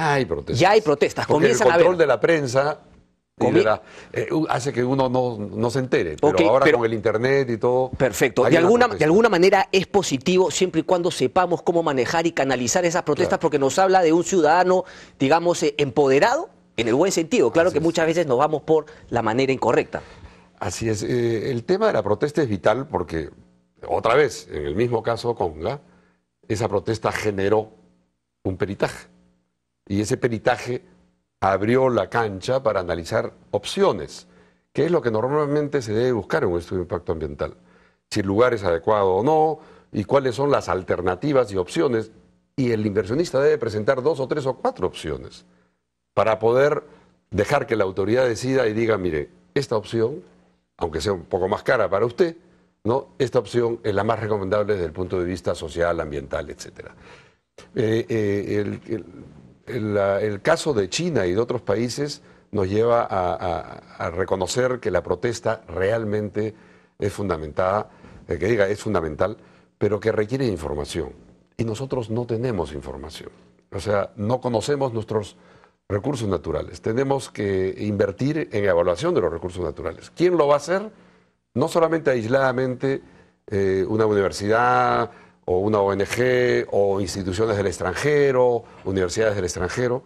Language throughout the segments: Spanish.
hay protestas. Ya hay protestas. Porque el control de la prensa eh, hace que uno no, se entere, pero ahora con el internet y todo. Perfecto. De alguna, de alguna manera es positivo siempre y cuando sepamos cómo manejar y canalizar esas protestas, porque nos habla de un ciudadano, digamos, eh, empoderado, en el buen sentido. Claro que muchas veces nos vamos por la manera incorrecta. Así es. Eh, el tema de la protesta es vital porque, otra vez, en el mismo caso con la... esa protesta generó un peritaje. Y ese peritaje abrió la cancha para analizar opciones, que es lo que normalmente se debe buscar en un estudio de impacto ambiental. Si el lugar es adecuado o no, y cuáles son las alternativas y opciones. Y el inversionista debe presentar dos o tres o cuatro opciones para poder dejar que la autoridad decida y diga, mire, esta opción, aunque sea un poco más cara para usted, ¿no? esta opción es la más recomendable desde el punto de vista social, ambiental, etc. Eh, eh, el, el, caso de China y de otros países nos lleva a, reconocer que la protesta realmente es fundamentada, eh, que diga es fundamental, pero que requiere información. Y nosotros no tenemos información. O sea, no conocemos nuestros recursos naturales. Tenemos que invertir en evaluación de los recursos naturales. ¿Quién lo va a hacer? No solamente aisladamente eh, una universidad, o una ONG, o instituciones del extranjero, universidades del extranjero.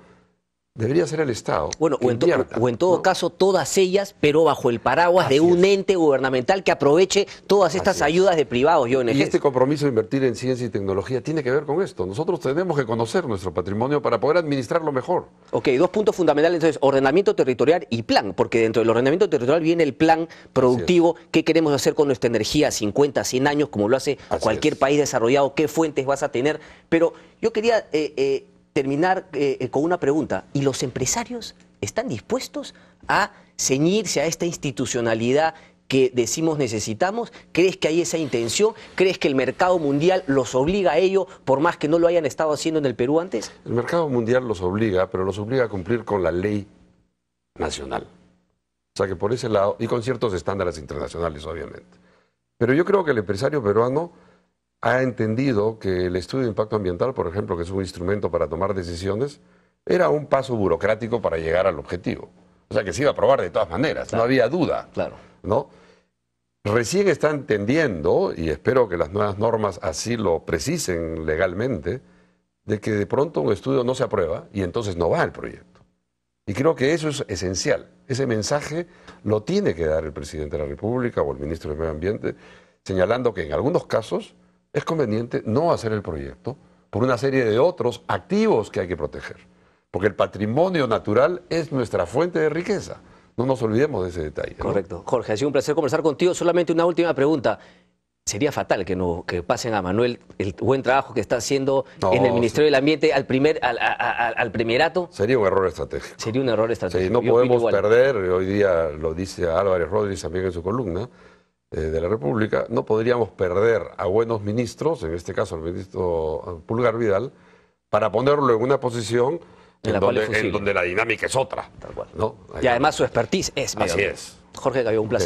Debería ser el Estado. Bueno, o en, todo caso, todas ellas, pero bajo el paraguas de un ente gubernamental que aproveche todas estas ayudas de privados y Y este compromiso de invertir en ciencia y tecnología tiene que ver con esto. Nosotros tenemos que conocer nuestro patrimonio para poder administrarlo mejor. Ok, dos puntos fundamentales entonces, ordenamiento territorial y plan, porque dentro del ordenamiento territorial viene el plan productivo, qué queremos hacer con nuestra energía 50, 100 años, como lo hace cualquier país desarrollado, qué fuentes vas a tener. Pero yo quería... Eh, eh, terminar eh, eh, con una pregunta. ¿Y los empresarios están dispuestos a ceñirse a esta institucionalidad que decimos necesitamos? ¿Crees que hay esa intención? ¿Crees que el mercado mundial los obliga a ello por más que no lo hayan estado haciendo en el Perú antes? El mercado mundial los obliga, pero los obliga a cumplir con la ley nacional. O sea que por ese lado, y con ciertos estándares internacionales, obviamente. Pero yo creo que el empresario peruano ha entendido que el estudio de impacto ambiental, por ejemplo, que es un instrumento para tomar decisiones, era un paso burocrático para llegar al objetivo. O sea que se iba a aprobar de todas maneras, no había duda. Claro. ¿no? Recién está entendiendo, y espero que las nuevas normas así lo precisen legalmente, de que de pronto un estudio no se aprueba y entonces no va el proyecto. Y creo que eso es esencial. Ese mensaje lo tiene que dar el presidente de la República o el ministro de Medio Ambiente, señalando que en algunos casos es conveniente no hacer el proyecto por una serie de otros activos que hay que proteger. Porque el patrimonio natural es nuestra fuente de riqueza. No nos olvidemos de ese detalle. Correcto. Jorge, ha sido un placer conversar contigo. Solamente una última pregunta. Sería fatal que no pasen a Manuel el buen trabajo que está haciendo en el Ministerio del Ambiente al primer al, primerato. Sería un error estratégico. Sería un error estratégico. Sí, no podemos perder, hoy día lo dice Álvarez Rodríguez también en su columna, eh, de la República, no podríamos perder a buenos ministros, en este caso al ministro eh, Pulgar Vidal, para ponerlo en una posición en, donde, la dinámica es otra. Y además su expertise es. Así es. Jorge un placer.